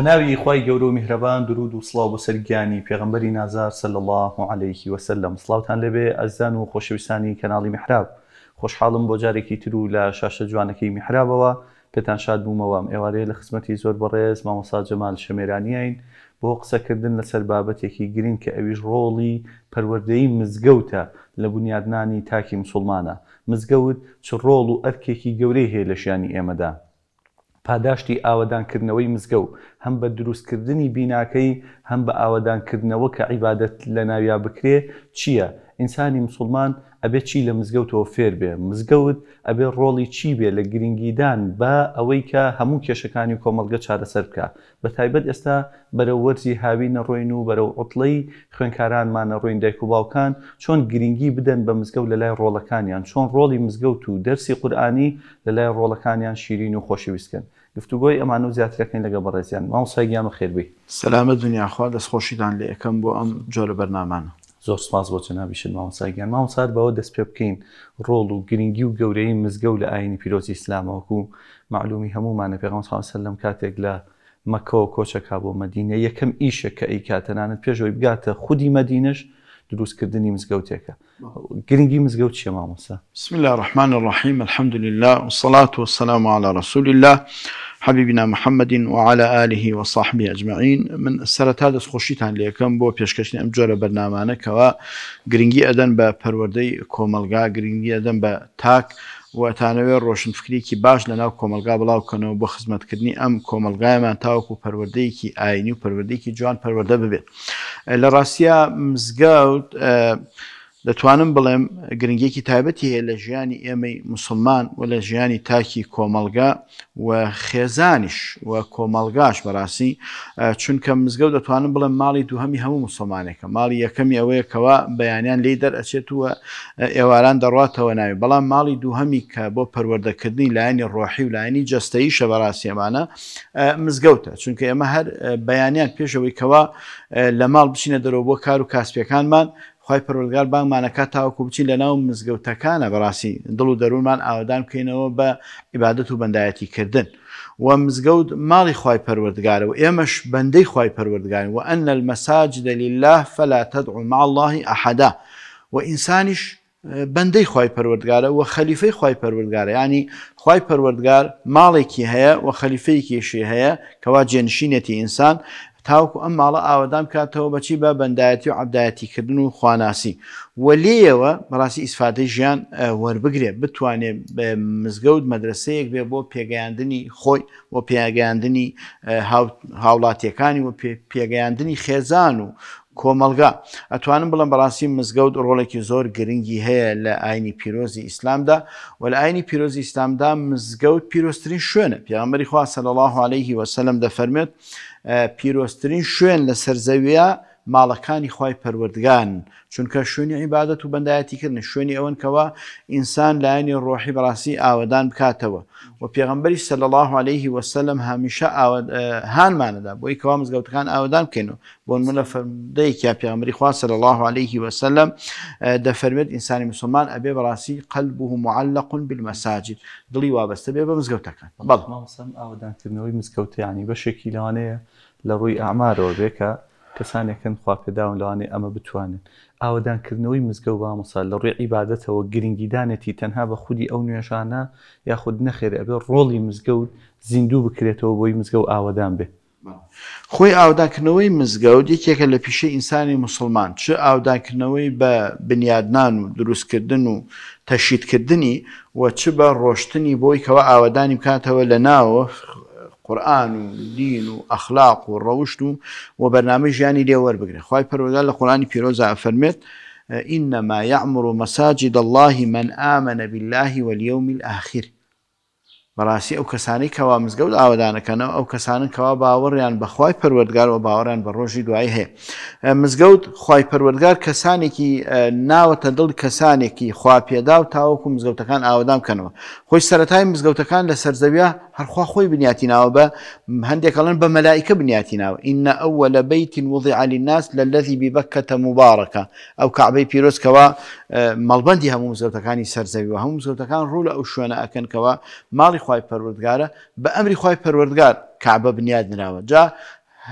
بە ناوی خی گەورە و میهرەبان درود و سلااو بە سەرگیانی پێغمبەری نازار سل الله و عليهەیەکی وەسەر لە مسلااوان لەبێ ئەزان و خۆشەویستانی کەناڵی میحراب خۆشحاڵم بۆ جارێکی تر و لە شاشە جوانەکەی میحرابەوە پێتان شاد بوومەوەم ئێوارەیە لە خزمەتی زۆر بەڕێز مامۆسا جەمال شەمێرانیین بۆ قسەکردن لەسەر بابەتێکی گرین کە ئەویش ڕۆڵی پەروەردەی مزگەوتە لە بنیادنانی تاکی مسلمانە مزگەوت چ ڕۆڵ و ئەرکێکی گەورەی هەیە لە ژیانی ئێمەدا پاداشتی ئاوادانکردنەوەی مزگە و هەم بە دروستکردنی بیناکەی هەم بە ئاوادانکردنەوە کە عیبادەت لە ناویا بکرێ چییە؟ ئینسانی مسلمان ئەبێ چی لە مزگەوتەوە فێر بێ مزگەوت ئەبێ ڕۆڵی چی بێ لە گرنگیدان بە ئەوەی کە هەموو کێشەکانی کۆمەلگە چارەسەر بکە بە تایبەت ئێستا بەرە وەرزی هاوی نەڕۆین و بەرەو ئۆتلەی خوێنکارانمانە ڕوین دایک و باوکان چۆن گرنگی بدەن بە مزگەوت لە لای ڕۆڵەکانیان چۆن ڕۆڵی مزگەوت و دەرسی قورآانی لە لای ڕۆڵەکانیان شیرین و خۆشەویستکەن گفتوگۆی ئەمان و زیاترەکەین لەگە بەڕێزیان ماوە سایگیامە خێربی سەلامە دنیاخوا دەستخۆشیدان لە یەکەم بۆ ئەم جۆرە بەرنامانە زۆر سپاس بۆ چنابیشن مامۆساگیان مامۆسات بەوە دەست پێ بکەین ڕۆڵ و گرنگی و گەورەی مزگە و لە ئاینی پیرۆزی ئسلامەوەکو و معلومی هەمومانە پێغام خاوسەر لەم کاتێک لە مەکەوە کۆچەکە بۆ مەدینە یەکەم ئیشە کە ئەی کاتەنانت پێشەوەی بگاتە خودی مەدینش دروستکردنی مزگەوتێکە گرنگی مزگەوت چیە مامۆسا بسم الله الرحمن الرحیم الحمد لله والصلاة والسلام على رسول الله حەبیبنا محەممەدین و على عالیه و صاحبی ئەجمعین من سەرەتا دەستخۆشیتان لەکەم بۆ پێشکەشن ئەم جۆرە بەرنمانەکەەوە گرنگی ئەدەن بە پەروەدەی کۆمەلگا گرنگی ئەدەم بە تاک وەتانەوێت ڕۆشنفکریکی باش لەناو کۆمەلگا بڵاوکەنەوە بۆ خزمەتکردنی ئەم کۆمەلگایمان تاوەکو پەروەردەیەکی ئاینی و پەروەردەیەکی جوان پەروەدە ببێت لە ڕاستە مزگەوت دەتوانم بڵێم گرنگێکی تایبەتی هەیە لە ژیانی ئێمەی مسلمان و لە ژیانی تاکی کۆمەلگا و خێزانش و کۆمەلگاش بەڕاستی چونکە مزگە و دەتوانم بڵێم ماڵی دووهەمی هەموو مسلمانێکە ماڵی یەکەمی ئەوەیە کەوا بەیانیان لی دەرئچێتوە ئێواران دەڕاتەوە ناوی بەڵام ماڵی دووهەمی کە بۆ پەروەردەکردنی لایانی ڕۆحی و لاینی جستایی شەبەڕاستیەمانە مزگەوتە چونکە ئێمە هەر بەیانیان پێشەوەی کەوا لە ماڵ بچینە دەرەوە بۆ کار و کاسپیەکانمان خی پرۆلگار بانگمانەکە تاوەکو بچین لە ناو مزگەوتەکانە بەڕاستی دڵ و دەرومان ئاوادان بکەینەوە بە عیبادەت و بەندایەتی کردن و مزگەوت ماڵی خی پەروەردگارە و ئێمەش بەندەی خی پەروەردگار و ئەن المەساج دەلیله فەلا تدعو مع اللهی ئەحدا و ئینسانیش بەندەی خی پەروەردگارە و خەلیفەی خی پەروەردگارە ینی خی پەروەردگار ماڵێکی هەیە و خەلیفەیەکیشی هەیە کەوا جێنشینەتی ئینسان تاوکو ئەم ماڵە ئاوادام کاتەوە بەچی بە بەندایەتی و عبدایەتیکردن و خواناسی وەلیەوە بەڕاستی ئیسفادەی ژیان وەربگرێت بتوانێت مزگەوت مەدرسەیەک بێ بۆ پێگەیاندنی خۆی بۆ پێگەیاندنی هاوڵاتیەکانی و پێگەیاندنی خێزان و کۆمەلگا ئەتوانم بڵم بەڕاستی مزگەوت ڕۆڵێکی زۆر گرنگی هەیە لە ئاینی پیرۆزی ئیسلامدا و لە ئاینی پیرۆزی ئیسلامدا مزگەوت پیرۆستترین شوێنە پیامەری خوا سەل الله عليهەیهی وسلم دەفەرمێت پیرۆستترین شوێن لە سەرزەویە ماڵەکانی خی پەروەردگان چونکە شوێنی عیبادەت و بەندایەتیکردن شوێنی ئەوەن کەەوە ئینسان لایەنی ڕۆحی بەڕاستی ئاوەدان بکاتەوە و پێغمبەری سەل الله عليه وسلم هەمیشە هاانمانەدا بۆی کەوا مزگەوتەکان ئاوەدان بکەینەوە بۆن منە فەرمدەیەکی پێغمبری خوا سەل الله عليه وسلم دەفەرمێت ئینسانی مسلمان ئەبێ بەڕاستی قەلبه معلقون بالمەساجد دڵی وابەستە بێ بە مزگەوتەکان بەڵ ئاوەدانکردنەوەی مزگەوتیانی بەشێکی لەوانەیە لە ڕووی ئامارەوە بێکە کەسانێکن خواپێداون لەوانێ ئەمە بتوانن ئاوادانکردنەوەی مزگە و بامەسا لە ڕێ عیباەتەوە گرنگیدانێتی تەنها بە خودی ئەو نوێژانە یاخود نەخێر ئەبێ ڕۆڵی مزگەوت زیندوو بکرێتەوە بۆی مزگە و ئاوادان بێ خۆی ئاوداکردنەوەی مزگەوت یەکێکە لە پیشەی ئینسانی مسلمان چ ئاوداکردنەوەی بە بنیادنان و دروستکردن و تەشیدکردنی وە چ بە ڕۆشتنی بۆی کەەوە ئاوادانی بکاتەوە لە ناوە قرآن و دین و ئەخلاق و ڕەوشت و و يعني ژیانی لێ وەربگرێت خی پەرۆدا إنما يعمر مساجد الله من آمن بالله واليوم الآخر بەڕاستی ئەو کەسانی کەوا مزگەوت ئاوادانەکەنەوە ئەو کەسانن کەوا باوەڕیان بەخوای پەروەردگار و باوەڕیان بە ڕۆژی دوایی هەیە مزگەوت خی پەروەردگار کەسانێکی ناوەتە دڵ کەسانێکی خواپێدا و تاوەکو مزگەوتەکان ئاوادامکەنەوە خۆی سەتای مزگەوتەکان لە سەرزەویە هەرخوا خۆی بنیاتی ناوە بە هەندێکەڵن بە مەلایکە بنیاتی ناوە ئینە ئەوە لە بیتین وڵی علی ناس لە لەذی بیبەکەتە مبارەکە ئەو کابەی پیرۆستکەوە مەڵبندی هەموو زەوتەکانی سەرزەوی و هەموو زەوتەکان ڕوو لە ئەو شوێنە ئەکەنکەوە ماڵی خی پەروەردگارە بە ئەمری خی پەروەردگار کابە بنیاد نراوە جا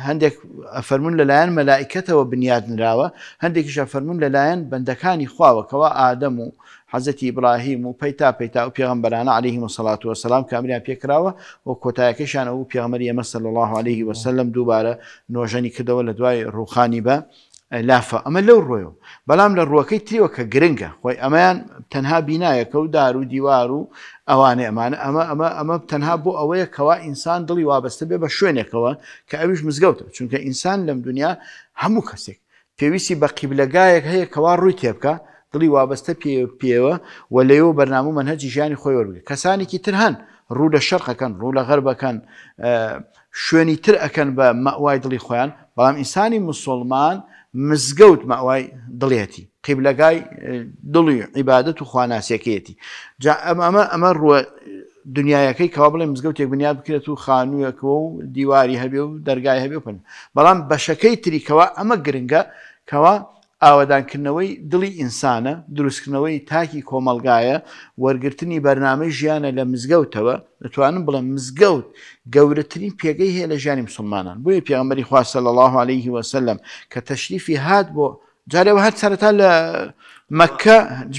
هەندێک ئەفەرمون لەلایەن مەلایکەتەوە بنیاد نراوە هەندێکی شەفەرمون لەلایەن بەندەکانی خواوەکەوە ئادەم و حەزەتی ئبراهیم و پەیتا پەیتا و پێغمبەرانە عليهلی مسلات و سلام کامیان پێکراوە و کۆتایەکەشان و پێغمەری ئەمە سل الله عليه وسلم دووبارە نۆژەنی کردەوە لە دوای ڕوخانی بە لافە ئەمە لەو ڕۆیەوە بەڵام لە ڕوەکەی تریوە کە گرنگە خۆی ئەمەیان تەنها بینایەکە و دار و دیوار و ئەوانێ ئەمانە ئەمە ئەمە ئەمە تەنها بۆ ئەوەیە کەوا ئینسان دڵی وابەستە بێ بە شوێنێکەوە کە ئەویش مزگەوتە چونکە ئینسان لەم دنیا هەموو کەسێک پێویستی بە قیبلەگایەک هەیە کەوا ڕووی تێبکە دڵی وابەستە پێوە و لەوە بەرنامو من هەجی ژیانی خۆی وەربگە کەسانێکی تر هەن ڕوو لە شەرقەکەن ڕوو لە غەربەکەن شوێنی تر ئەەکەن بە مەوای دڵی خۆیان بەڵام ئینسانی مسلمان مزگەوت ماوای دڵێتی قیبلەکای دڵی عیبادت و خواناسیەکەیەتی جا ئەمە ئەمە ڕوە دنیاەکەی کەوا بڵێ مزگەوتێک بنیاد بکرێت و خانوویەکەوە و دیواری هەبێ و دەرگای هەبێ پن بەڵام بەشەکەی تریکەوە ئەمە گرنگە کەوا ئاوادانکردنەوەی دڵی ئینسانە دروستکردنەوەی تاکی کۆمەلگایە وەرگرتنی بەرنامەی ژیانە لە مزگەوتەوە دەتوانم بڵم مزگەوت گەورەترین پێگەی هەیە لە ژیانی مسلمانان بۆیە پیامەری خواستە لە الله عليه وسلم کە تەشریفی هات بۆ جارەوە هەر سەرەتا لە مەکە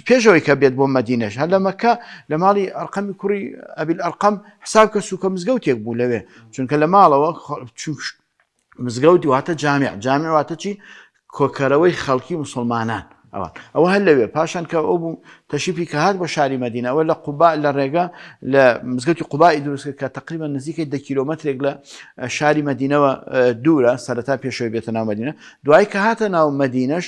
پێشەوەی کە بێت بۆ مەدینەش هەر لە مەکە لە ماڵی ئەرقەمی کوڕی ئەبیل ئەرقەم حساب کە سوکە مزگەوتێک بوو لەوێ چونکە لە ماڵەوە مزگەوتی واتە جامع جامع واتە چی کۆکەرەوەی خەڵکی مسلمانان ئەوان ئەوە هەر لەوێ پاشان کە ئەو بوو تەشیپی کە هاات بە شاری مەدینەوە لە قوبا لە ڕێگە لە مزگەوتی قوبای دروستکە کە تقریبا نزیکەی دە کیلومترێک لە شاری مەدینەوە دوورە سەرەتا پێشەوە بێتە ناو مەدینە دوای کە هاتە ناو مەدینەش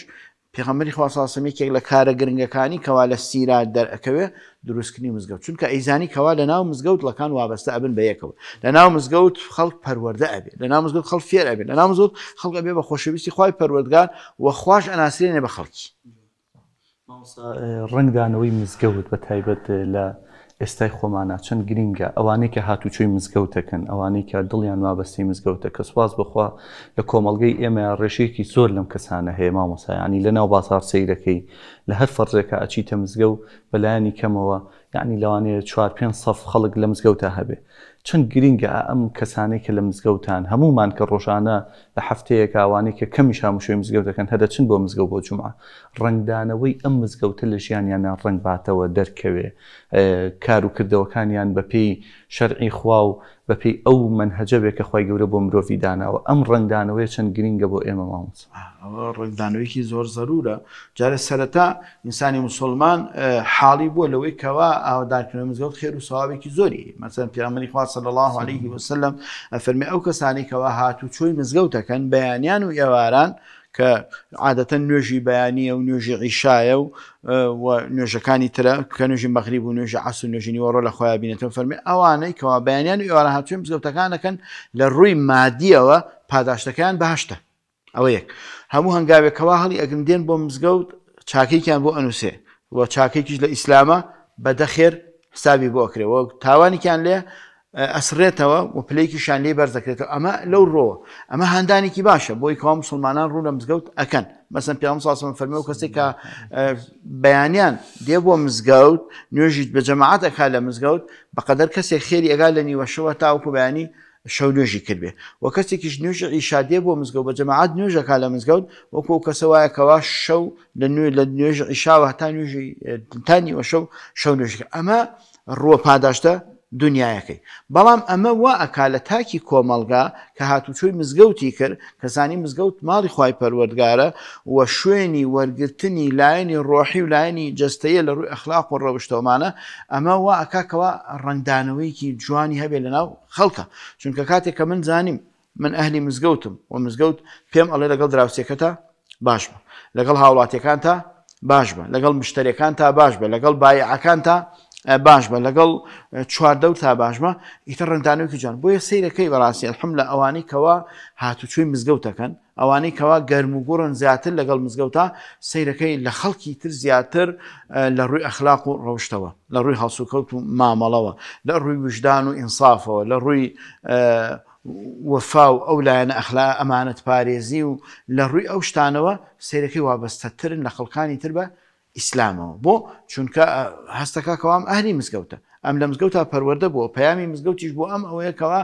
پێغەمەری خواساسمێکێک لە کارە گرنگەکانی کەوا لە سیرا دەرەکەوێ دروستکردنی مزگەوت چونکە ئەیزانی کەوا لە ناو مزگەوت لەکان وابەستە ئەبن بە یەکەوە لە ناو مزگەوت خەڵک پەروەەردە ئەبێ لە ناو مزگەوت خەڵ فێر ئەبێ لە ناو زۆت خەڵک ئەبێ بە خۆشەویستی خی پەروەردگار و خوۆش ئەناسرێنێ بە خەڵکی ڕنگدانەوەی مزگەوت بە تایبەت لە ئێستای خۆمانە چەند گرینگە ئەوانەی کە هاتوچوی مزگەوتەکەن ئەوانەی کە دڵیان مابەستی مزگەوتە کە سواز بخوا لە کۆمەلگەی ئێمە ڕێشێکی زۆر لەم کەسانە هەیە مامۆسایانی لە ناو باسار سیرەکەی لە هەر فەرزێکە ئەچیتە مزگە و بەلایانی کەمەوە یعنی لەوانەیە چوار پێ سەف خەڵک لە مزگەوتە هەبێ چەند گرینگە ئەم کەسانێک کە لە مزگەوتان هەمومان کە ڕۆژانە لە هەفتەیە کاوانی کە کەمیش هاموشوی مزگەوتەکەن هەدە چن بۆ مزگەوت بۆ جوما ڕنگدانەوەی ئەم مزگەوتە لە ژیانیانە ڕنگ باتەوە دەرکەوێ کار و کردەوەکانیان بەپی شەرعی خوا و بەپی ئەو منهجەبێک کە خی گەورە بۆ مرۆڤ داناوە ئەم ڕنگدانەوەی چەند گرنگە بۆ ئێمە ماوس ڕنگدانەوەیکی زۆر زەرورە جارە سەرەتا ئینسانی مسلمان حاڵی بووە لەوەی کەوا ئاوادارکردن مزگەوت خێر و ساوابێکی زۆری مەسەن پیامەنی خوا سەل الله عليه وسلم ئەفەرمی ئەو کەسانی کەوا هاتو چۆی مزگەوتەکە دەکەن بەیانیان و ئێواران کە عادەتە نوێژی بەیانیە و نوێژی عیشایە و نوێژەکانی ترە کە نوێژی مەغریب و نوێژی عسو نوێژینی وەڕۆ لە خۆیان بینێتەوە فەرمی ئەوانەی کەوا بەیانیان و ئێوارە هاتوێن بزگەوتەکانەکەن لە ڕووی مادیەوە پاداشتەکەیان بەهشتە ئەوە یەک هەموو هەنگاوێکەوە هەڵی ئەگندێن بۆ مزگەوت چاکێکیان بۆ ئەنووسێ و چاکێکیش لە ئیسلامە بەدەخێر حسابی بۆکرێەوە تاوانێکیان لێ ئەسرێتەوە و پلەیەکیشان لێ بەرزەکرێتەوە ئەمە لەو ڕۆوە ئەمە هەندانێکی باشە بۆی کام مسلمانان ڕوو لە مزگەوت ئەەکەن مەسم پێ ساسم فەرمی و کەسێک کە بەیانیان دێ بۆ مزگەوت نوێژیت بە جەماعات ئەکا لە مزگەوت بەقەدەر کەسێک خێری ئەگا لە نیوەشەوە تاوکو بەیانی شەو نوێژی کردێ و کەسێکیش نوێژ ئیشادێ بۆ مزگەوت بە جەماعات نوێژەکە لە مزگەوت وەکو کەسەوایەکەوا شەو لە نوێ لە نوێژ ئیشاوە هەتا نوێژی تانی وە شەو شەو نوێژەکە ئەمە ڕوە پاداشتە دنیایەکەی بەڵام ئەمە وا ئەکا لە تاکی کۆمەلگا کە هاتوچۆی مزگەوتی کرد کەسانی مزگەوت ماڵی خی پەروەردگارە وە شوێنی وەرگرتنی لایەنی ڕۆحی و لایەنی جستەیە لە ڕووی ئەخلاق و ڕەوشتۆمانە ئەمە وا ئەکاکەوە ڕنگدانەوەیکی جوانی هەبێ لەناو خەڵکە چونکە کاتێک کە من زانیم من ئەهلی مزگەوتم و مزگەوت پێم ئەڵێ لەگەڵ دراوسێکەتە باشمە لەگەڵ هاوڵاتیەکان تا باش بە لەگەڵ مشتریەکان تا باش بە لەگەڵ بایعەکان تا باش بە لەگەڵ چواردە و تا باشمە ئیتە ڕندانوکی جان بۆیە سیرەکەی بەڕاستیت حم لە ئەوانەی کەوا هاتوچوی مزگەوتەکەن ئەوانەی کەوا گەرموگوڕن زیاتر لەگەڵ مزگەوتا سیرەکەی لە خەڵکی تر زیاتر لە ڕووی ئەخلاق و ڕەوشتەوە لە ڕووی هەڵسوکەوت و مامەڵەوە لە ڕووی وژدان و ئینصافەوە لە ڕووی وەفاو ئەو لایەنە ئەخلا ئەمانەت پارێزی و لە ڕووی ئەو شتانەوە سیرەکەی وابەستەترن لە خەڵکانی تر بە ئیسلامەوە بۆ چونکە هەستەکە کەوام ئەهری مزگەوتە ئەم لە مزگەوت پەروەەردە بووە پەیامی مزگەوتیش بۆ ئەم ئەوەیەکەوە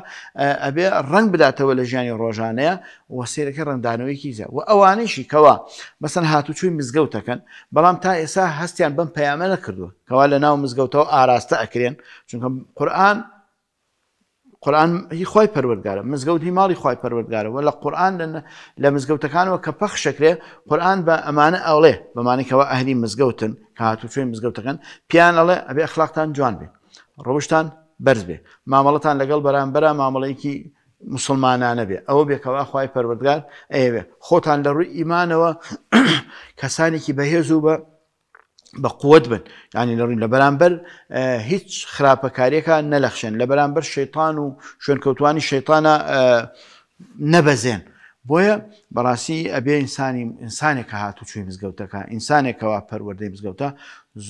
ئەبێ ڕنگ بداتەوە لە ژیانی ڕۆژانەیە و سیرەکە ڕندانەوەیکی زە و ئەوانەیشی کەوا بەسەن هاتوچووی مزگەوتەکەن بەڵام تا ئێستا هەستیان بم پەیامە نەکردووە کەوا لە ناو مزگەوتەوە ئاراستە ئەکرێن چونکە قورآان قورآن هی خۆی پەروەگارە مزگەوت هی ماڵی خۆی پەروەگارەوە لە قورآن لە مزگەوتەکانەوە کە پەخشەکرێ قورآن بە ئەمانە ئەڵێ بەمانێکەوە ئەهلی مزگەوتن کە هاتوچوی مزگەوتەکەن پیان ئەڵێ ئەبێ ئەخلاقتان جوان بێ ڕۆشتان بەرز بێ مامەڵەتان لەگەڵ بەرامبەرە مامەڵەیەکی مسلمانانە بێ ئەوە بێکەوە خی پەروەگار ئەوێ خۆتان لە ڕووی ئیمانەوە کەسانێکی بەهێز و بە بە قوت بن ینی لەڕین لە بەرامبەر هیچ خراپەکاریەکە نەلەخشێن لە بەرامبەر شەیطان و شوێنکەوتانی شەیطانە نەبەزێن بۆیە بەڕاستی ئەبێ ئینسانی ئینسانێکە هاتو چوی مزگەوتەکە ئینسانێکەوە پەروەەردەی مزگەوتە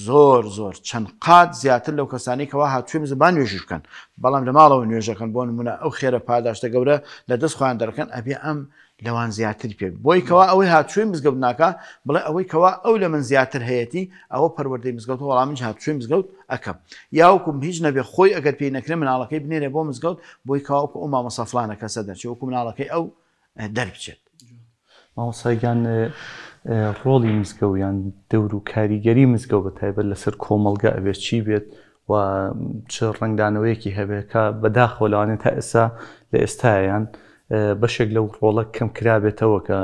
زۆر زۆر چەند قات زیاتر لەو کەسانێکەوە هاتوێ زبان نوێژی بکەن بەڵام لە ماڵەوە نوێژەکەن بۆ نمونە ئەو خێرە پاداشتە گەورە لە دەست خۆیان دەکەن ئەبێ ئەم لەوان زیاتر پێ بۆی کەوا ئەوەی هاتوێن مزگەوت ناکە بڵێ ئەوەی کەوا ئەو لە من زیاتر هەیەی ئەوە پەروەدەی مزگەوت وەڵام من هاتوێ مزگەوت ئەەکەم یاوکم هیچ نەبێ خۆی ئەگەر پێی نەکرێ مناڵەکەی بنێرە بۆ مزگەوت بۆی کاوکو ئەو مامەسەفلانە کەسە دەرچێت وەکو مناڵەکەی ئەو دەربچێت ماوەسایگان ڕۆڵی مزگەویان دەور و کاریگەری مزگەوت بە تایبەت لەسەر کۆمەلگە ئەبێت چی بێت و چ ڕنگدانەوەیەکی هەبێت کە بەداخۆ لەوانێت تا ئێستا لە ئێستایان. بەشێک لەو ڕۆڵە کەم کرابێتەوە کە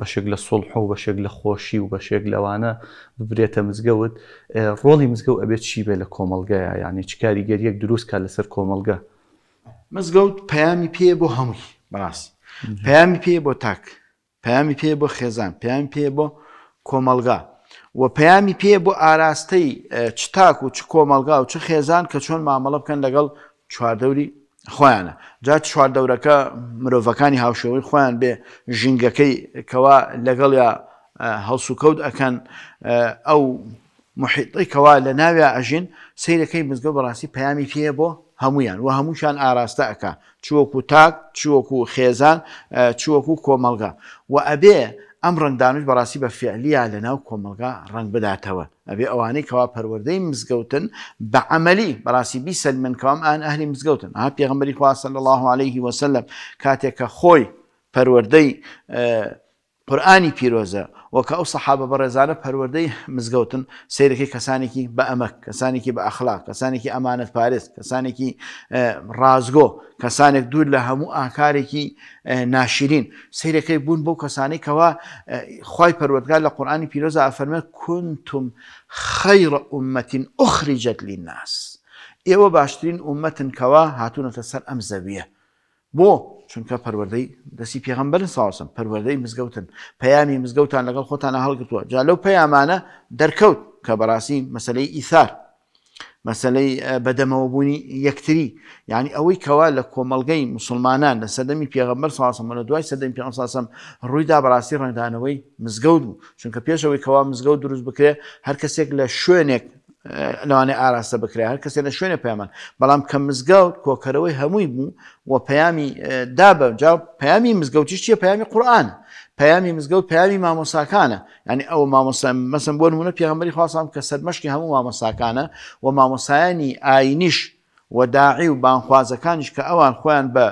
بەشێک لە سڵح و بەشێک لە خۆشی و بەشێک لەوانە ببرێتە مزگەوت ڕۆڵی مزگە و ئەبێت چی بێ لە کۆمەلگایە یعنی چکاری گەریەک دروستکە لەسەر کۆمەلگە مزگەوت پەیامی پێ بۆ هەمووی بەڕاستی پەیامی پێ بۆ تاک پەیامی پێ بۆ خێزان پێیان پێ بۆ کۆمەلگا و پەیامی پێ بۆ ئاراستەی چ تاک و چ کۆمەلگا و چ خێزان کە چۆن مامەڵە بکەن لەگەڵ چواردەوری خۆیانە جا چواردەورەکە مرۆڤەکانی هاوشەوەی خۆیان بێ ژینگەکەی کەوا لەگەڵ یا هەڵسوکەوت ئەەکەن ئەو محیطی کەوا لە ناوێ ئەژین سیرەکەی مزگە بەڕاستی پەیامی پێە بۆ هەمویان و هەمووشان ئاراستە ئەکا چوەکو تاک چوەکو خێزان چوەکو کۆمەلگا و ئەبێ ئەم ڕنگدانوش بەڕاستی بە فعلیا لە ناو کۆمەلگا ڕنگ بداتەوە ئەبێ ئەوانەی کەوا پەروەردەی مزگەوتن بە ئەمەلی بەڕاستی بیسەل من کام ئەن ئەهلی مزگەوتن ها پێغمبەری خواسە لە الله عليه وسلم کاتێککە خۆی پەروەردەی قورآانی پیرۆزە وەکە ئەو سەحابە بە ڕێزانە پەروەدەی مزگەوتن سیرەکەی کەسانێکی بە ئەمەک کەسانێکی بە ئەخلاق کەسانێکی ئەمانەت پارێز کەسانێکی ڕازگۆ کەسانێک دوور لە هەموو ئاکارێکی ناشرین سیرەکەی بوون بەو کەسانی کەوا خی پەروەگار لە قورآانی پیرۆزە ئەفەرمە کونتم خەیڕە عومەتین ئۆخریجەت لی ناس ئێوە باشترین عومەتن کەوا هاتوونەتە سەر ئەم زەویە بۆ چونکە پەروەدەی دەسی پێغمبەر ساسم پەروەدەی مزگەوتن پەیامی مزگەوتان لەگەڵ خۆتانە هەڵگرتووە جا لەو پەیامانە دەرکەوت کە بەڕاستی مەسلەی ئیثار مەسلەی بەدەمەوە بوونی یەکتری یعنی ئەوەی کەوا لە کۆمەلگەی مسلمانان لە سەدەمی پێغمبەر ساسم لە دوای سەدەمی پێ ساسم ڕوویدا بەڕاستی ڕنگدانەوەی مزگەوت بوو چونکە پێشەوەی کەوا مزگەوت دروست بکرێ هەر کەسێک لە شوێنێک لەوانێ ئاراستە بکرێ هەر کەسێ لە شوێنە پەیمان بەڵام کە مزگەوت کۆکەرەوەی هەمووی بوو و پەیامی دابە جا پەیامی مزگەوتی چیە پەیامی قورآن پەیامی مزگەوت پەیامی مامۆساکانە ینی ئەو مامۆسا مەسم بۆ نمونە پێغمبەری خواستام کە سەرمەشکی هەموو مامۆساکانە و مامۆسایانی ئاینیش وەداعی و بانخوازەکانیش کە ئەوان خۆیان بە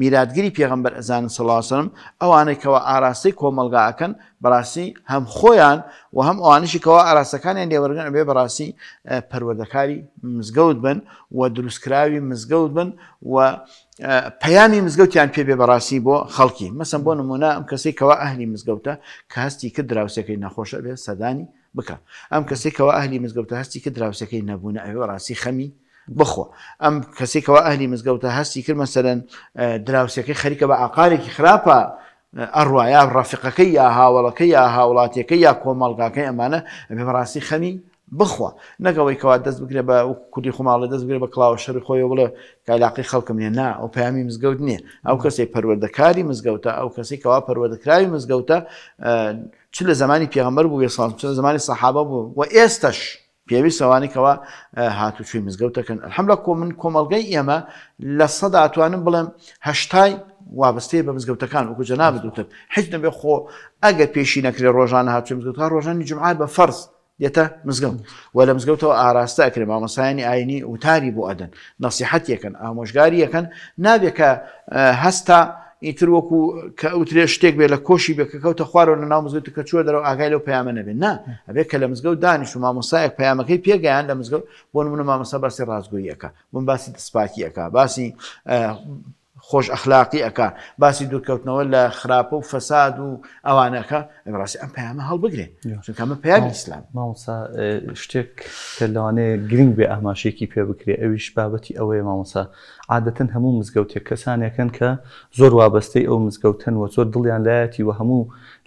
میراتگیری پێغمبەر ئەزانن سەلاسم ئەوانەی کەەوە ئاراستەی کۆمەلگاکەن بەڕاستی هەم خۆیان و هەم ئەوانشی کەەوە ئاراسەکانیان لێوەرگن ئەبێ بەڕاستی پەروەردەکاری مزگەوت بن و دروستکراوی مزگەوت بن و پەیامی مزگەوتیان پێ بێ بەڕاستی بۆ خەڵکی مەسم بۆ نمونە ئەم کەسی کەەوە ئەهلی مزگەوتە کە هەستی کرد دراوسەکەی نەخۆشە بێ سەدانی بکە ئەم کەسێکەوە ئەهلی مزگەوتە هەستی کە دراوسەکەی نەبوون ئەوێ ڕاستی خەمی بخۆ ئەم کەسێکەوە ئەهلی مزگەوتە هەستی کرد مەسەرەن دراوسەکەی خەریکە بە ئاقارێکی خراپە ئەڕوایا ڕافقەکەی یا هاوڵەکەی یا هاوڵاتیەکەی یا کۆمەڵگاکەی ئەمانە ئەبێ بەڕاستی خەمی بخوا نەگەوەی کەوا دەست بگرێ بە کوردی خماڵی دەست بگرێ بە کلااو شەر خۆی بڵێ کایلاقی خەڵکم نیە نا ئەو پامی مزگەوت نییە ئەو کەسی پەروەردەکاری مزگەوتە ئەو کەسی کەوا پەروەردەکراوی مزگەوتە چ لە زمانی پێغەمەر بوو ێسان چ لە زمانی سەحابە بوو و ئێستش هاتو پێویستەوانێکەوە هاتوچوی مزگەوتەکەن الحمله کۆ من کۆمەلگەی ئێمە لە سەدا ئەتوانم بڵێم هەشتای وابستەیە بە مزگەوتەکان وەکو جەناب دوتر هیچ نەبێ خۆ ئەگە پێشی نەکرێ ڕۆژانە هاتوچوی مزگەوتە ڕۆژانی جمعای بە فەرز دێتە مزگەوت وە لە ما ئاراستە ئەکرێ مامەسایانی ئاینی وتاری بۆ ئەدەن نسیحەت یەکەن ئامۆژگاری یەکەن نابێکە هەستا ئیتر وەکو کە ئەوترێ شتێک بێ لە کۆشی بێ کە کەوتە خوارەوە لە ناو مزگەوت کە چوە دەرەوە ئاگای لەو پەیامە نەبێت نا ئەبێ کە لە مزگە و دانیش و مامۆسایەک پەیامەکەی پێگەیان لە مزگە بۆ نمونە مامەسا باسی ڕازگوییەکە بۆم باسی دەسپاکیەکە باسی خۆش ئەخلاقی ئەک باسی دوورکەوتنەوە لە خراپە و فەساد و ئەوانەکە ڕاستی ئەم پەیامە هەڵبگرێن چونکەمە پەیامی ئسلام ماوەسا شتێک لەوانەیە گرنگ بێ ئاماشێکی پێ بکرێ ئەویش بابەتی ئەوەیە مامۆسا عادەتەن هەموو مزگەوتێک کەسانەکەن کە زۆر وابەستەی ئەو مزگەوتن و زۆر دڵیان لایەتی و هەموو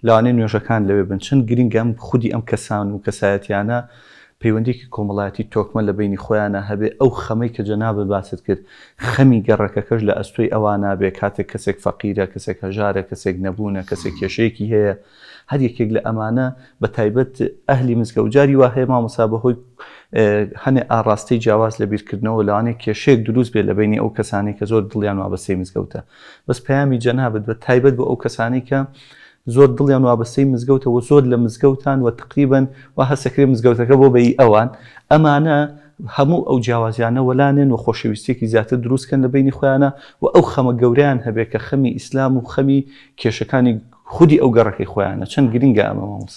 لاانێ نوێژەکان لەوێ بن چەند گرنگەم خودی ئەم کەسان و کەسایەتیانە پەیوەندێکی کۆمەڵایەتی تۆکمە لە بینی خۆیانە هەبێ ئەو خەمەی کە جەنابە باست کرد خەمی گەڕەکەکەش لە ئەستۆی ئەوان نابێ کاتێک کەسێک فەقیرە کەسێک هەژارە کەسێک نەبوونە کەسێک کێشەیەکی هەیە هەر یەکێک لە ئەمانە بە تایبەت ئەهلی مزگە و جاری واهەیە مامەسا بەهۆی هەنێ ئاڕاستی جیاواز لە بیرکردنەوە لەوانێک کێشێک دروست بێ لە بینی ئەو کەسانی کە زۆر دڵیان وابەسەی مزگەوتە بەس پەیامی جەنابێت بە تایبەت بۆ ئەو کەسانی کە زۆر دڵیان وابەسەی مزگەوتەوە زۆر لە مزگەوتان و تقریبن و هەسەکرێ مزگەوتەکە بۆ بەی ئەوان ئەمانە هەموو ئەو جیاوازیانە وەلانێن و خۆشەویستێکی زیاتر دروستکەن لە بینی خۆیانە و ئەو خەمە گەوریان هەبێت کە خەمی ئیسلام و خەمی کێشەکانی خودی ئەو گەڕەکەی خۆیانە چەند گرنگگە ئەمەمەس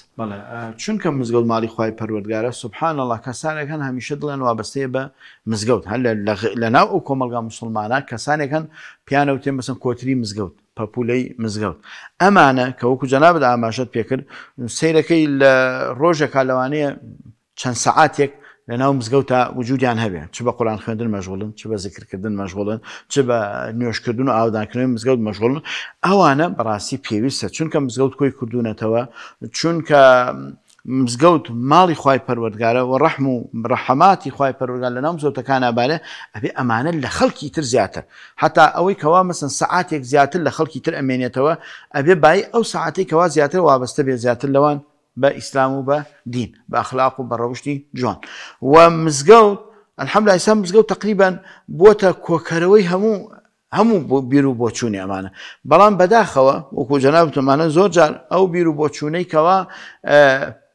چونکە مزگەوت ماڵی خی پەروەگارە سوبحان الله کەسانێک هەن هەمیشە دڵێن وابستەیە بە مزگەوت هەر لە ناو ئەو کۆمەلگا مسلمانە کەسانێک هەن پیانە و تێ مەسم کۆتری مزگەوت پەپولەی مزگەوت ئەمانە کە وەکو جەنابدا ئاماژەت پێکرد سیرەکەی لە ڕۆژێکا لەوانەیە چەند سعاتێک لە ناو مزگەوتە وجودیان هەبێ چ بە قۆلان خوێندن مەژغڵن چ بە زیکردکردن مەژغڵن چ بە نوێشکردن و ئاودانکردن مزگەوت مەژغڵن ئەوانە بەڕاستی پێویستە چونکە مزگەوت کۆی کردوونەتەوە چونکە مزگەوت ماڵی خی پەروەرگارە و ڕەحم و ڕەحەماتی خی پەروەرگار لە ناو زۆتەکان ئابارە ئەبێ ئەمانە لە خەڵکی تر زیاتر هەتا ئەوەی کەوا مەسن سعاتێک زیاتر لە خەڵکی تر ئەمێنێتەوە ئەبێ بای ئەو سعاتی کەوا زیاتر وابەستە بێ زیاتر لەوان بە ئیسلام و بە دین بە ئەخلاق و بە ڕەوشتی جوان و مزگەوت ئەحمد ئسا مزگەوت تقریبان بۆتە کۆکەرەوەی هەموو هەموو بیر و بۆچوونی ئەمانە بەڵام بەداخەوە وەکو جەنابتمانە زۆر جار ئەو بیر و بۆچوونەیکەوە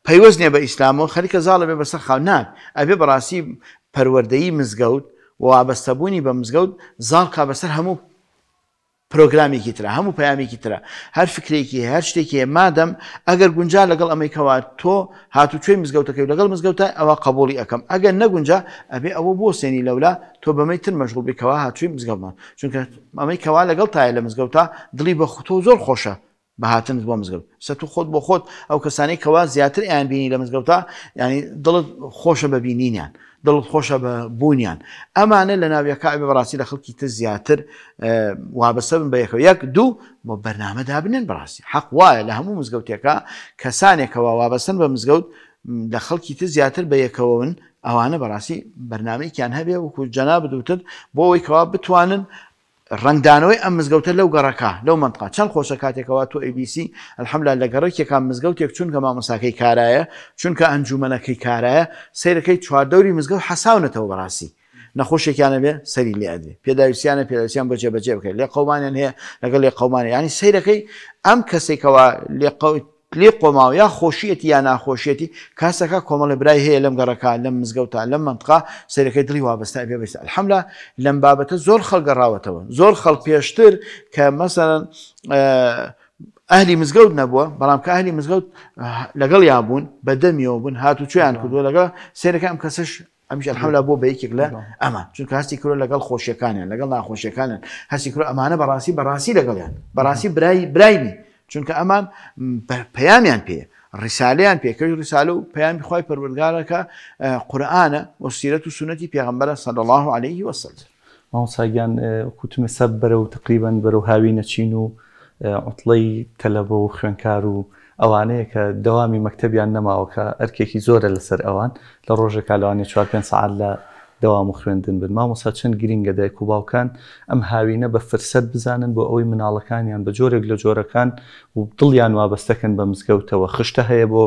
پەیوەزنێ بە ئیسلام و خەریکە زاڵە بێ بەسەر خاونان ئەبێ بەڕاستی پەروەردەیی مزگەوت وابەستەبوونی بە مزگەوت زاڵ کا بەسەر هەموو پرۆگرامێکی ترە هەموو پامێکی ترە هەر فکرێکی هەر شتێکی مادەم ئەگەر گونجا لەگەڵ ئەمریکەوە تۆ هاتوچێ مزگەوتەکەی لەگەڵ مزگەوتە ئەوە قبولی ئەەکەم ئەگەر نەگونجا ئەبێ ئەوە بۆ سێنی لەولا تۆ بەمەی تر مەشغول بکەوە هاتووی مزگەڵمان چونکە ئەمریکەوە لەگەڵ تایە لە مزگەوتە دڵی بە خوتۆ زۆر خۆشە بەهاتن بۆ مزگەوت سە تو خۆت بۆ خۆت ئەو کەسانی کەوا زیاتر ئەیان بینی لە مزگەوتە ینی دڵت خۆشە بەبینینیان. دڵت خۆشە بە بوونیان ئەمانە لە ناویەکە بەڕاستی لە خەڵکی تر زیاتر وابەسە بن بە یەکەوە یەک دوو بۆ بەرنامە دابنێن بەڕاستی حەق وایە لە هەموو مزگەوتێکە کەسانێکەوە وابەسن بە مزگەوت لە خەڵکی تر زیاتر بە یەکەوەن ئەوانە بەڕاستی بەرنمەیەکیان هەبێ وکو جەنا بدوتت بۆ ئەوەی کەوا بتوانن ڕنگدانەوەی ئەم مزگەوتە لەو گەڕەکە لەو منتقا چەند خۆشە کاتێکەوە تۆ ABC ئەلحملا لە گەڕێکێکا مزگەوتێک چونکە مامەساکەی کارایە چونکە ئەنجومەنەکەی کارایە سیرەکەی چواردەوری مزگەوت حەساونەتەوە بەڕاستی نەخۆشێکیانە بێ سەری لێدێ پێداویستیانە پێداویستیان بەجێ بەجێ بکەێت لێ قەومانیان هەیە لەگەڵ لێ قەومانی ینی سیرەکەی ئەم کەسێکەوە لێ قوت لێ قۆماوە یا خۆشیەتی یا ناخۆشیەتی کاسەکە کۆمەڵی برای هەیە لەم گەڕەکە لەم مزگەوتا لەم منتقا سەرەکەی دڵی وابستا پێ بست حملا لەم بابەتە زۆر خەڵگەڕاوەتەوە زۆر خەڵ پێشتر کە مەسەرەن ئەهلی مزگەوت نەبووە بەڵام کە ئەهلی مزگەوت لەگەڵ یابوون بەدەمیەوە بوون هاتو چیان کردووە لەگەڵ سێرەکەم کەسش ئەمیشان حملا بۆ بەیەکێک لە ئەمە چونکە هەستی کرۆ لەگەڵ خۆشیەکانیان لەگەڵ ناخۆشیەکانن هەستی کرۆ ئەمانە بەڕاستی بەڕاستی لەگەڵیان بەڕاستی برای برایبی چونکە ئەمان پەیامیان پێ ڕیسالیان پێکەش ریسالە و پەیامی خی پەروەرگارەکە قورآانە وەسیرەت و سونەتی پێغمبەر سەد الله عليه وسلم ماوساگیان کوتممە سەب بەرە و تقریبان بەرەو هاوی نەچین و عوتڵی تەلەبە و خوێنکار و ئەوانەیە کە دەوامی مەکتتەبیان نەماوە کە ئەرکێکی زۆرە لەسەر ئەوان لە ڕۆژێکا لەوانی 4 سعات لە دەوام و خوێندن بن مامۆسا چەند گرینگە دایک و باوکان ئەم هاوینە بە فرسەت بزانن بۆ ئەوەی مناڵەکانیان بە جۆرێک لە جۆرەکان و دڵیان وابەستەکەن بە مزگەوتەوە خشتە هەیە بۆ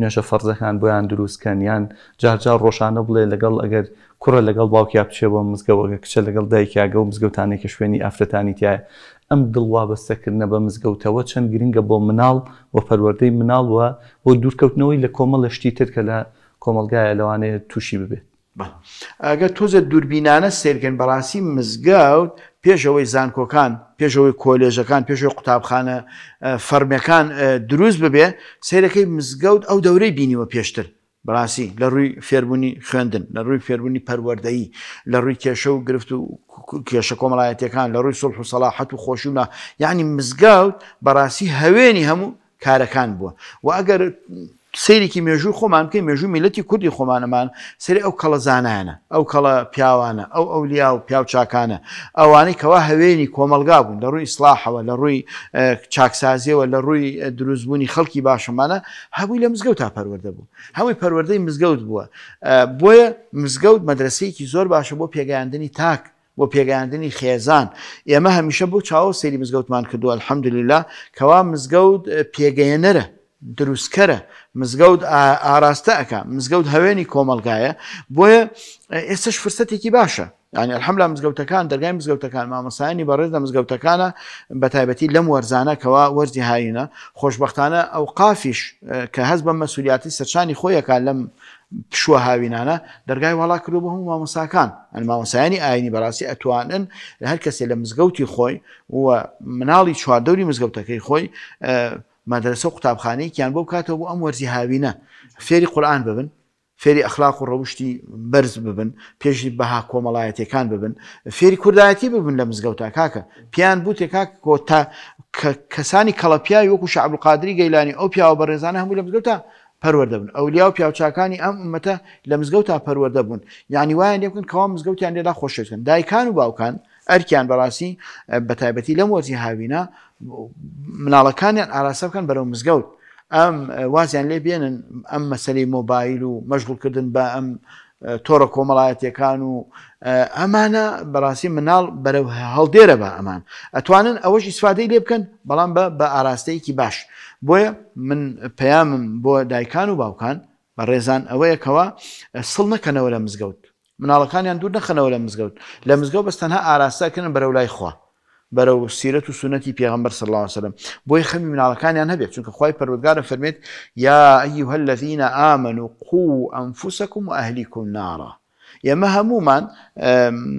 نوێژە فەرزەکان بۆیان دروستکەن یان جارجار ڕۆژانە بڵێ لەگەڵ ئەگەر کوڕە لەگەڵ باوکیا بچێ بۆ مزگەوەگە کچە لەگەڵ دایکیاگە و مزگەوتانێکە شوێنی ئافرەتانی تایە ئەم دڵوابەستەکردنە بە مزگەوتەوە چەند گرنگە بۆ مناڵ و پەروەردەی مناڵ وە بۆ دوورکەوتنەوەی لە کۆمەڵەشتی تر کە لە کۆمەلگایە لەوانەیە تووشی ببێت ئەگە تۆزە دووربینانە سیرکن بەڕاستی مزگەوت پێشەوەی زانکۆکان پێشەوەی کۆلێژەکان پێشەوەی قوتابخانە فەرمیەکان دروست ببێ سیرەکەی مزگەوت ئەو دەورەی بینیوە پێشتر بەڕاستی لە ڕووی فێربوونی خوێندن لە ڕووی فێربوونی پەروەەردەیی لە ڕووی کێشە و گرفت و کێشە کۆمەڵایەتەکان لە ڕووی سڵح و سەلاحەت و خۆشیونا یعنی مزگەوت بەڕاستی هەوێنی هەموو کارەکان بووە و ئەگەر سیرێکی مێژوو خۆمان بکەین مێژوو میلەتی کوردی خۆمانەمان سری ئەو کەڵەزانانە ئەو کەڵە پیاوانە ئەو ئەولیا و پیاو چاکانە ئەوانەی کەوا هەوێنی کۆمەلگا بوون لە ڕووی ئیسلاحەوە لە ڕووی چاکسازیەوە لە ڕووی دروستبوونی خەڵکی باشمانە هەبووی لە مزگەوت تا پەروەەردە بوو هەمووی پەروەەردەی مزگەوت بووە بۆیە مزگەوت مەدرسەیەکی زۆر باشە بۆ پێگەیاندنی تاک بۆ پێگەاندنی خێزان ئێمە هەمیشە بۆ چاوە سەیری مزگەوتمان کردووە الحەمدلیلا کەوا مزگەوت پێگەیەنەرە دروستکەرە مزگەوت ئاراستە ئەەکە مزگەوت هەوێنی کۆمەلگایە بۆیە ئێستش فرسەتێکی باشە ینی ئەحملا مزگەوتەکان دەرگای مزگەوتەکان مامەسایانی بەڕێز لە مزگەوتەکانە بە تایبەتی لەم وەرزانەکەەوە وەرزی هاینە خۆشببختانە ئەو قافیش کە هەز بە مەسولیاتی سەرچانی خۆیەکان لەم پشوە هاوینانە دەرگای وڵا کردو بە هەموو مامۆساکان ئەن مامۆسایانی ئاینی بەڕاستی ئەتوانن هەر کەسێ لە مزگەوتی خۆی و مناڵی چواردەوری مزگەوتەکەی خۆی مادرسە قوتابخانەیەکیان بۆ بکاتەوە بۆ ئەم وەرزی هاوینە فێری قورآان ببن فێری ئەخلاق و ڕەوشتی بەرز ببن پێشی بەها کۆمەڵایەتەکان ببن فێری کوردایەتی ببن لە مزگەوتا کاکە پیان بوو تێکا کۆتا کەسانی کەڵەپیاوی وەکو شعبقادری گەیلانی ئەو پیاوە بەڕێزانە هەموو لە مزگەوتا پەروەدەبن ئەولیا و پیاوچکانی ئەم ئەمەتە لە مزگەوتا پەروەدەبوون یعنی وایە لێکن کەوا مزگەوتیان لێدا خۆشەکەن دایکان و باوکان ئەرکیان بەڕاستی بە تایبەتی لەم وەرزی هاوینە مناڵەکانیان ئاراسە بکەن بەرەو مزگەوت ئەم وازیان لێ بێنن ئەم مەسلەی مۆبایل و مەشغولکردن بە ئەم تۆرە کۆمەڵایەتەکان و ئەمانە بەڕاستی مناڵ بەرەو هەڵدێرە بە ئەمان ئەتوانن ئەوەش ئیسفادەی لێ بکەن بەڵام بە بە ئاراستەیەکی باش بۆیە من پەیامم بۆ دایکان و باوکان بە ڕێزان ئەوەیەکەوە سڵ نەکەنەوە لە مزگەوت مناڵەکانیان دوور نەخەنەوە لە مزگەوت لە مزگەوت بەستەنها ئاراستاکردن بەرەو لای خوا بەرەو سیرەت و سونەتی پێغمبەر سلاوسلم بۆی خەمی مناڵەکانیان هەبێت چونکە خی پەرودگارە فەرمێت یا ئەی هەلەزیینە ئامن و قو ئەمفوسەکم و ئەهلیکم ناڕە ئێمە هەمومان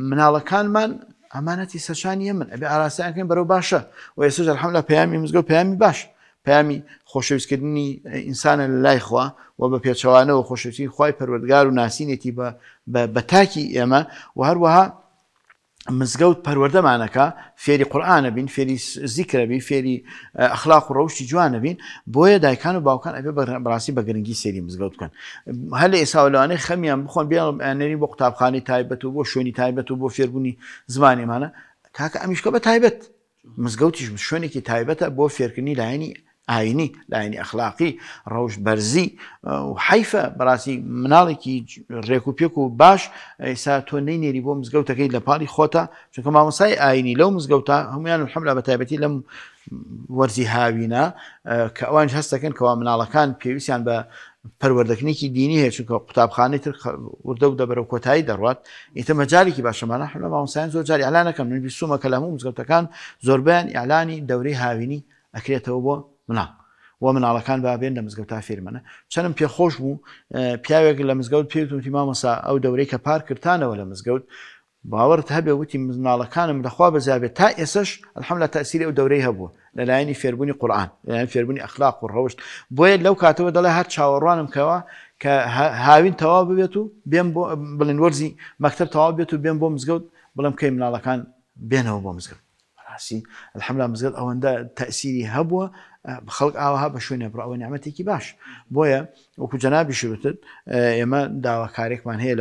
مناڵەکانمان ئەمانەتی سەشانیە من ئەبێ ئاراسیانکەین بەرەو باشە و ێسەژەر حملە پەیامی مزگە و پەیامی باش پامی خۆشەویستکردنی ئینسانە لە لای خوا و بە پێچەوانەوە خۆشەویستی خی پەروەردگار و ناسینێتی بە تاکی ئێمە و هەروەها مزگەوت پەروەردەمانەکە فێری قورآانە بین فێری زیکرە بین فێری ئەخلاق و ڕەوشی جوانە بین بۆیە دایکان و باوکان ئەبێ بڕاستی بە گرنگی سێری مزگەوت بکەن هەل لە ئێساولوانەی خەمیان بخۆن بێنەری بۆ قوتابخانی تایبەت و بۆ شوێنی تایبەت و بۆ فێربوونی زمانێمانە کاکە ئەمیشکە بە تایبەت مزگەوتیش شوێنێکی تایبەتە بۆ فێرکردنی لایەنی ئاینی لاینی ئەخلاقی ڕەوش بەرزی و حیفە بەڕاستی مناڵێکی ڕێک و پێک و باش ئێسا تۆ نەی نێری بۆ مزگەوتەکەی لە پاڵی خۆتە چونکە مامۆسای ئاینی لەو مزگەوتە هەمویان و حملە بە تایبەتی لەم وەرزی هاوینە کە ئەوان هەستەکەن کەوا مناڵەکان پێویستیان بە پەروەردەکنێکی دینی هەیە چونکە قوتابخانەی تر وردە و دەبەرەوە کۆتایی دەڕات ئیتە مەجارێکی باشەمانە حلە ماوسایان زۆر جاری ئالانەکەم نوی سومە کە لەموو مزگەوتەکان زۆربیان ئیعلانی دەورەی هاوینی ئەکرێتەوە بۆ مناڵ وە مناڵەکان بابێن لە مزگەوت تا فێرمەە چەندم پێ خۆش بوو پیاوێک لە مزگەوت پێوتوتی مامەسا ئەو دەورەی کە پار کردانەوە لە مزگەوت باوەرت هەبێ وتی مناڵەکانم لەخوا بەزابێت تا ئێسش ئەلحەم لە تاسیری ئەو دەورەی هەبوو لەلایەنی فێربوونی قورآان لەلایەن فێربوونی ئەخلاق و ڕەوشت بۆیە لەو کاتەوە دەڵێ هەر چاوەڕوانم کەوە کە هاوین تەوا ببێت و بێم بۆ بڵین وەرزی مەکتب تەوا بێت و بێم بۆ مزگەوت بڵم کەی مناڵەکان بێنەوە بۆ مزگەوت ڕاستی الحملا مزگەوت ئەوەندە تاسیری هەبووە خەڵک ئاوها بە شوێنە بڕ ئەوە نامەتێکی باش بۆیە وەکو جەنابی شروتت ئێمە داواکارێکمان هەیە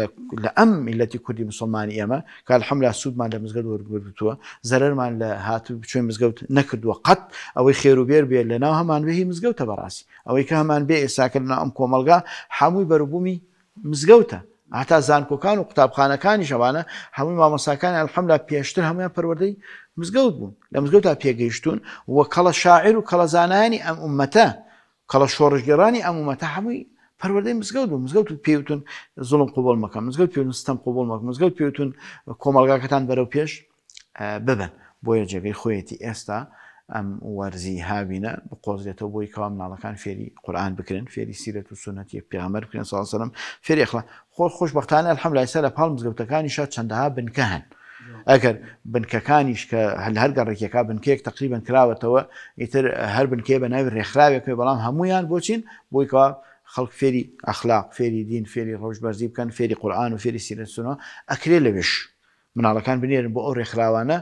لە ئەم میلەتی کوردی مسلمانی ئێمە کار حملا سوودمان لە مزگەوت وەرگبووە زەرمان لە هاتو بچێن مزگەوت نەکردووە قەت ئەوەی خێروبێر بێت لە ناو هەمان بهی مزگەوتە بەڕاستی ئەوەی کە هەمان بێ ئێساکردنا ئەم کۆمەلگا هەمووی بەربوومی مزگەوتە هاتا زانکۆکان و قوتابخانەکانی شەوانە هەمووی مامۆساکانی ئەلحەمدا پێشتر هەمویان پەروەدەی مزگەوت بوون لە مزگەوت تا پێگەیشتون وە کەڵە شاعر و کەڵەزانانی ئەم عومەتە کەڵە شۆڕژگەرانی ئەمومەتە هەمووی پەروەدەی مزگەوت و مزگەوت و پێوتون زڵم قوبڵ مەکە مزگەوت پێون ستم قوبڵ مەکە مزگەوت پێوتون کۆمەلگاکەتان بەرەو پێش ببن بۆیە جێگەی خۆیەتی ئێستا ئەم وەرزی هابینە بقۆزێتەوە بۆی کەوا مناڵەکان فێری قورآان بکرن فێری سیرەت و سنەتی پێمەر بکرێن ساسەرم فێریخڵ خۆ خۆشببختانە هەملایسە لە پاڵ مزگەوتەکانی شاد چەندەها بنکە هەن. ئەگەر بنکەکانیش کە هەل هەر گەڕێکێکا بنکێک تقریبن کراوەتەوە ئیتر هەر بنکێ بە ناوی ڕێکخراوێکی بەڵام هەمویان بۆچین بۆیکەوە خەڵک فێری ئەخلاق فێری دین فێری ڕۆژبەرزی بکەن فێری قورآان و فێری سیرەسونەوە ئەکرێ لەوێش. مناڵەکان بنێرن بۆ ئەو ڕێکخراوانە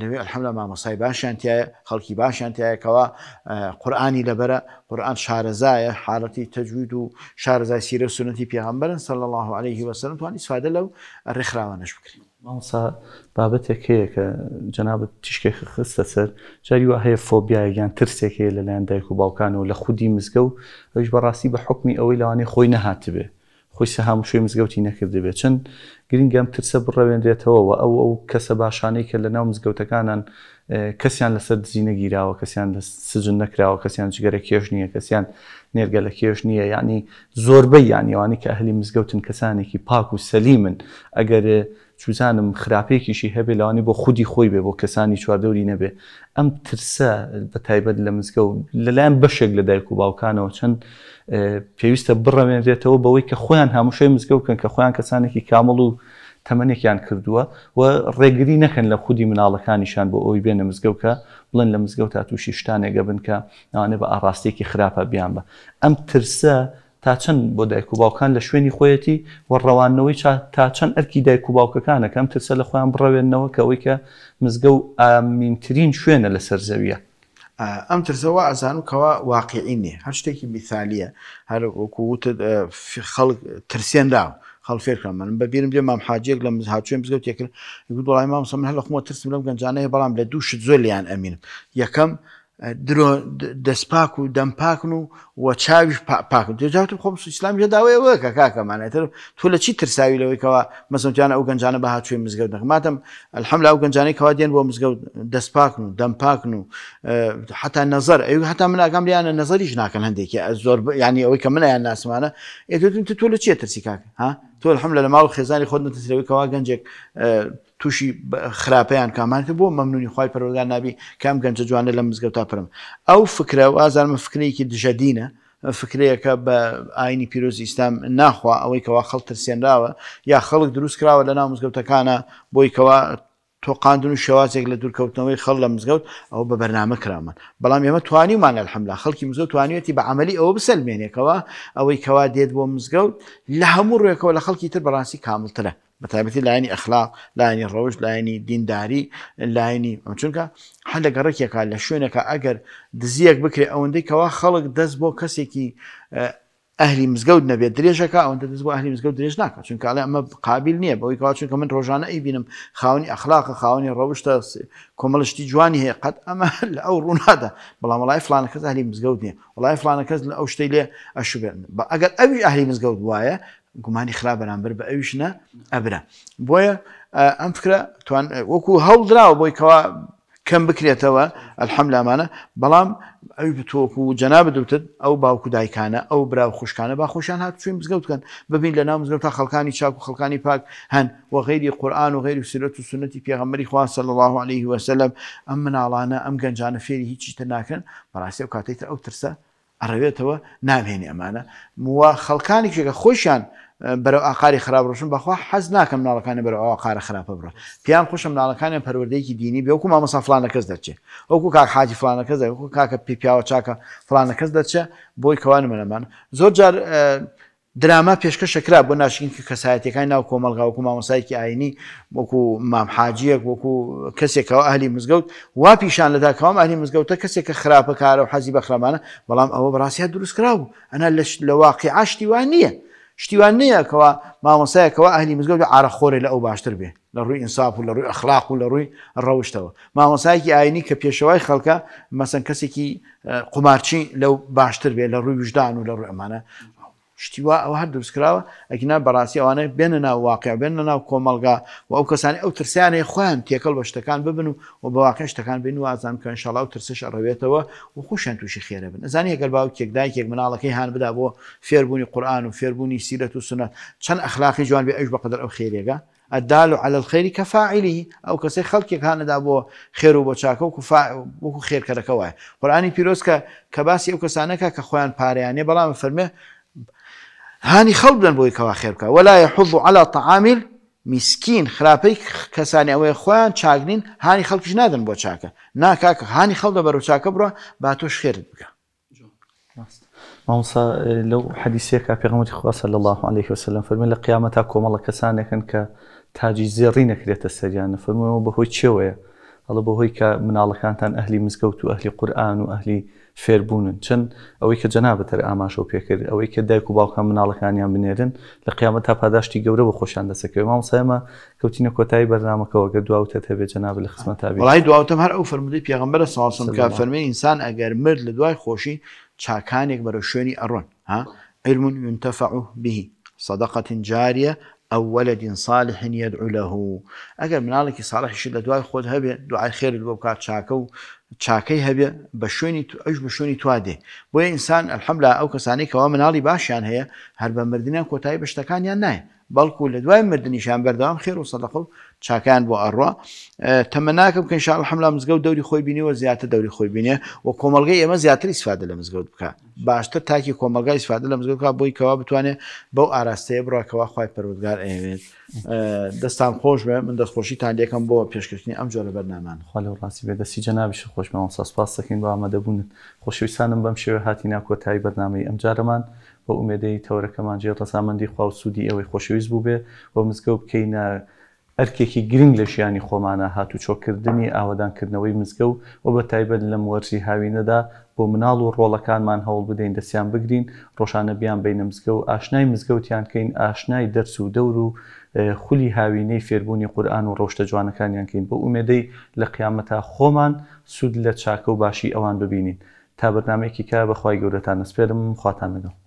لەوێ ئەلحەملە مامەسای باشیان تایە خەڵکی باشیان تایەکەوە قورآانی لەبەرە قورآان شارەزایە حالەتی تەجوید و شارەزای سیرە سنەتی پێغمبەرن سەل الله عليه وسلم توانی سوادە لەو ڕێکخراوانەش بکرین. ماسا بابەتێک هەیە کە جەنابەت تیشکێک خستە سەر جاری وە هەیە فۆبیایگەیان ترسێک هەیە لەلایەن دایک و باوکان و لە خودی مزگە و ئەوش بەڕاستی بە حکمی ئەوەی لەوانێ خۆی نەهاتبێ خۆیسە هەموو شوێ مزگەوتی نەکردبێت چەند گرنگەم ترسە بڕەوێنرێتەوە و ئەو ئەو کەسە باشانەی کە لە ناو مزگەوتەکانان کەسیان لەسەر دزی نەگیراوە کەسیان لە سجن نەکراوە کەسیان جگەرە کێش نییە کەسیان نێرگە لە کێش نییە یعنی زۆربەی یانیوانی کە هەلی مزگەوتن کەسانێکی پاک و سەلیمن ئەگەر چوزانم خراپێکیشی هەبێ لەوانی بۆ خودی خۆی بێ بۆ کەسانی چواردەوری نەبێ ئەم ترسە بە تایبەت لە مزگە و لەلایەن بەشێک لە دایک و باوکانەوە چەند پێویستە بڕەوێنرێتەوە بەوەی کە خۆیان هەمووشەی مزگە وکەن کە خۆیان کەسانێکی کامەڵ و تەمەنێکیان کردووە و ڕێگری نەکەن لە خودی مناڵەکانیشان بۆ ئەوی بێنە مزگەوتکە بڵند لە مزگەوت تا تووشی شتانێگە بنکە ناوانێ بە ئاڕاستێکی خراپە بیان بە ئەم ترسە تا چەند بۆ دایک و باوکان لە شوێنی خۆیەتی وەڕەوانەوەی تا چەند ئەرکی دایک و باوکەکانەکەم ترسە لە خۆیان بڕەوێنەوە کەەوەی کە مزگە و ئامینترین شوێنە لە سەرزەویە ئەم ترزەوە ئازان وکەوە واقعینی هەر شتێکی میثالیە هەر وەکووتت خەڵک ترسێنراوە خەڵ فێرکە من بەبیرم لێ مام حاجێک لە هاچێم بزگەوت تێکرد گوت وڵای مام سەمن هەر لە خمە ترسم لەم گەنجانەیە بەڵام لە دوو شت زۆر لیان ئەمینم یەکەم دەستپاک و دەمپاکن و وە چاویش پاکن جااتم خۆم سوسلام جداوەیەوە کە کاکەمانێتتر تۆ لە چی ترساوی لەوەیەوە مەسمتیان ئەو گەنجانە بە هاچوی مزگەوت نەخماتم ئەلحەم لەو گەنجانەی کەوا دێن بۆ مزگەوت دەستپاکن و دەمپاکن و حتا نظر ئەو حتا مناگەم لیانە نظریش ناکەن هەندێکی زۆر ینی ئەوەی کە منیان ناسمانە ئێتتون تۆ لە چیە ترسی کاکە ها تۆ الحەم لە ماوە خێزانی خۆت نترەوەی کەوا گەنجێک تووشی خراپەیان کامان کرد بۆ مەمنونی خی پەرۆگان نبی کام گەنج جوانە لە مزگەوتا پرم ئەو فکرە و ئازارمە فکرێکی دژەدینە فکرەیەەکە بە ئاینی پیرۆزی ئیسلام ناخوا ئەوەی کەوا خەڵ ترسێنراوە یا خەڵک دروست کراوە لە ناو مزگەوتەکانە بۆی کەوا تۆقااندن و شێوازێک لە دوورکەوتنەوەی خەڵ لە مزگەوت ئەو بە بەرنامە کرامان بەڵام ئێمە توانیمان لە حملا خەڵکی مزگەوت توانێتی بە عملی ئەوە بسەلمێنێکەوە ئەوەی کەوا دێت بۆ مزگەوت لە هەموو ڕێکەوە لە خەڵکی تر بەڕاستی کاملترە بەتابەتی لاینی ئەخلاق لاینی ڕۆژ لاینی دینداری لاینی چونکە هەندێک ڕێکێکە لە شوێنەکە ئەگەر دزیەک بکرێ ئەوەندەی کەوا خەڵک دەست بۆ کەسێکی ئەهلی مزگەوت نەبێت درێژەکە ئەوەندە دەست بۆ ئەهلی مزگەوت درێژ ناکە چونکە ئەڵێ ئەمە قابل نییە بەوەی کاوا چونکە من ڕۆژانە ئەی بینم خاونی ئەخلاقە خاونی ڕەوشتە کۆمەڵشتی جوانی هەیە قەت ئەمە لە ئەو ڕوونادا بەڵام وڵای فلانە کەس ئەهلی مزگەوت نیە وڵای فلانە کەس لە ئەو شتەی لێ ئەشوبێن بە ئەگەر ئەوی ئەهلی مزگەوت وایە گومانی خراپ بەرامبەر بە ئەویشنە ئەبرا بۆیە ئەم فکرە وەکو هەڵدراوە بۆی کەوا کەم بکرێتەوە ئەلحەملامانە بەڵام ئەوی بتۆکو و جەنا بدوتت ئەو باوکو دایکانە ئەو برا خوشکانە با خۆشیان هات چوین بزگەوتکەن ببین لە نام زگەوت تا خەکانی چاک و خەکانی پاک هەن و غیری قورآان و غیری سرەت و سنتی پێغەمەری خواسە لە الله عليه وسلم ئەم مناڵانە ئەم گەنجانە فێری هیچی تر ناکەن بەڕاستی و کاتێتتر ئەو ترسە ئەڕەوێتەوە نامهێنی ئەمانە موە خەڵکانی شێکە خۆشیان بەرەو ئاقاری خراپ ڕۆشن بەخوا حەز ناکەم ناڵەکانی بەرە ئەو قارە خراپە بڕۆ پیان خوشم ناڵەکانیان پەروەردەیەکی دینی بێوەکو مامەسا فلانە کەس دەچێت ئەوکو کاک حاجی فلانە کەس دەکو کاکە پێ پیاوە چاکە فلانە کەس دەچێت بۆی کەوان منەمان زۆر جار دراما پێشکەشەکرا بۆ ناشینکە کەسایەتەکانی ناو کۆمەلگاوەکو مامۆسایکی ئاینی وەکو مامحاجیەک وەکو کەسێکەوە ئەهلی مزگەوت وا پیشان لەدا کەوام ئەهلی مزگەوتە کەسێکە خراپەکارە و حەزی بەخرامانە بەڵام ئەوە بەڕاستیان دروستکرا بوو ئەنا لە واقعی عشتی وان نییە شتیوان نییەکەوە مامۆسایەکەوە ئەهلی مزگەوت ئارەخۆرێ لە ئەو باشتر بێ لە ڕووی ئینساف و لە ڕووی ئەخلاق و لە ڕووی ڕەوشتەوە مامۆسایکی ئاینی کە پێشەوەی خەڵکە مەسەن کەسێکی قمارچی لەو باشتر بێ لە ڕووی وژدان و لە ڕووئمانە شتیوا ئەو هەر دروستکراوە ئەگینا بەڕاستی ئەوانە بێنە ناو واقع بێنە ناو کۆمەلگا و ئەو کەسانی ئەو ترسیانەی خۆیان تێکەڵ بە شتەکان ببن و و بەواقع شتەکان بین و ئازان کە انشاڵا و ترسش ئەڕەوێتەوە و خوشیان تووشی خێرە بن زانانی هەگەر باو کێکدای کێک مناڵەکەی هاان بدا بۆ فێربوونی قورآن و فێربوونی سیرەت و سنەت چەند ئەخلاقی جوان بێ ئەش بەقدر ئەو خێرێگە ئەدال و على الخێری کە فاعلی ئەو کەسی خەڵکێک هاەدا بۆ خێر و بۆ چاکە و وەکو خێرکەرەکە وایە قورآانی پیرۆستکە کە باسی ئەو کەسانەکە کە خۆیان پارەیانێ بەڵام فەرمێ هاني خەڵ بدەن بۆی کەوا خێرکە وەلایە حوض و علا تەعامیل میسکین خراپەی کەسانی ئەوەی خۆیان چاگنین هانی خەڵکیش نادن بۆ چاکە ناکاکە هانی خەڵ دە بەرەو چاکە بڕە با تۆ شێرت لو مامسا لەو حەدیسەکە پێغمەتی خواسە لە الله عليه وسلم فەرمی لە قیامەتا کۆمەڵە کەسانێکن کە تاجی زێڕی نەکرێتە سەریانە فەرمەوە بەهۆی چێوەیە ئەڵە بەهۆی کە مناڵەکانتان ئەهلی مزگەوت و ئەهلی واهلي فێربوونن چەند ئەوەی کە جەنابەتەر ئاماشە و پێکرد ئەوەی کە دایک و باوکە مناڵەکانیان بنێرن لە قیامەت تا پاداشتی گەورە بە خۆشان دەسەکەوێت مام سایمە کەوتینە کۆتایی بەرنمەکەەوە گە دواوتە هەبێ جەناب لە خزمەتابی وڵی دواوتم هەر ئەو فرمودی پێغمبەرە ساسم کا فەرمی ئینسان ئەگەر مرد لە دوای خۆشی چاکانێک بەرە شوێنی ئەڕۆن ها علم ينتفع به صدقة جارية ئەو وەلدین ساڵح هەنیەت عولەه ئەگەر مناڵێکی ساڵحیشی لە دوای خۆت هەبێ دوعای خێرت بۆ بکات چاکە و چاکەی هەبێ بە شوێنی ئەش بە شوێنی توادێ بۆیە ئینسان ئەلحەملا ئەو کەسانێکەوە مناڵی باشیان هەیە هەر بە مردیان کۆتایی بە شتەکانیان نایە بەڵکو لە دوای مردنیشان بەردەوام خێر و سەدەق و چاکیان بۆ ئەڕوا تەمە ناکەم کە شال حملا مزگەوت دەوری خۆی بینیەوە زیاتر دەوری خۆی بینێ و کۆمەلگەی ئێمە زیاتر ئیسفادە لە مزگەوت بکە باشتر تاکی کۆمەلگای ئیسفادە لە مزگەوت بۆی کەوا بتوانێت بەو ئاراستەیە بڕاکەوا خخوای پەرودگار ئەوێت دەستان خۆش بێ من دەستخۆشیتان لێکم بۆ پێشکردنی ئەم جۆرە بەرنامان خۆلە ڕاستی بێ دەستی جەنابیش خۆشمەوە سەسپاس دەکەین بۆ ئامادەبوون خۆشویسانم بەم شێوە هاتی ناکۆتایی بەرنامەی ئەم جارەمان. بە ئومێدەی تەورەکەمان جێ ڕەسامەندی خوا و سوودی ئەوەی خۆشەویست بوو بێ بۆ مزگەوت بکەینە ئەرکێکی گرنگ لە شیانی خۆمانە هاتو چۆکردنی ئاوادانکردنەوەی مزگە و و بە تایبەت لەم وەرزی هاوینەدا بۆ مناڵ و ڕۆڵەکانمان هەوڵ بدەین دەستیان بگرین ڕۆشانە بیان بینە مزگە و ئاشنای مزگەوتیان کەین ئاشنای دەرس و دەور و خولی هاوینەی فێربوونی قورآن و ڕۆشتە جوانەکانیان کەین بۆ ئومێدەی لە قیامەتا خۆمان سود لە چاکە و باشی ئەوان ببینین تا بەنامێکی کا بەخوای گەورەتان نسپێرم خواتان لەگەڵ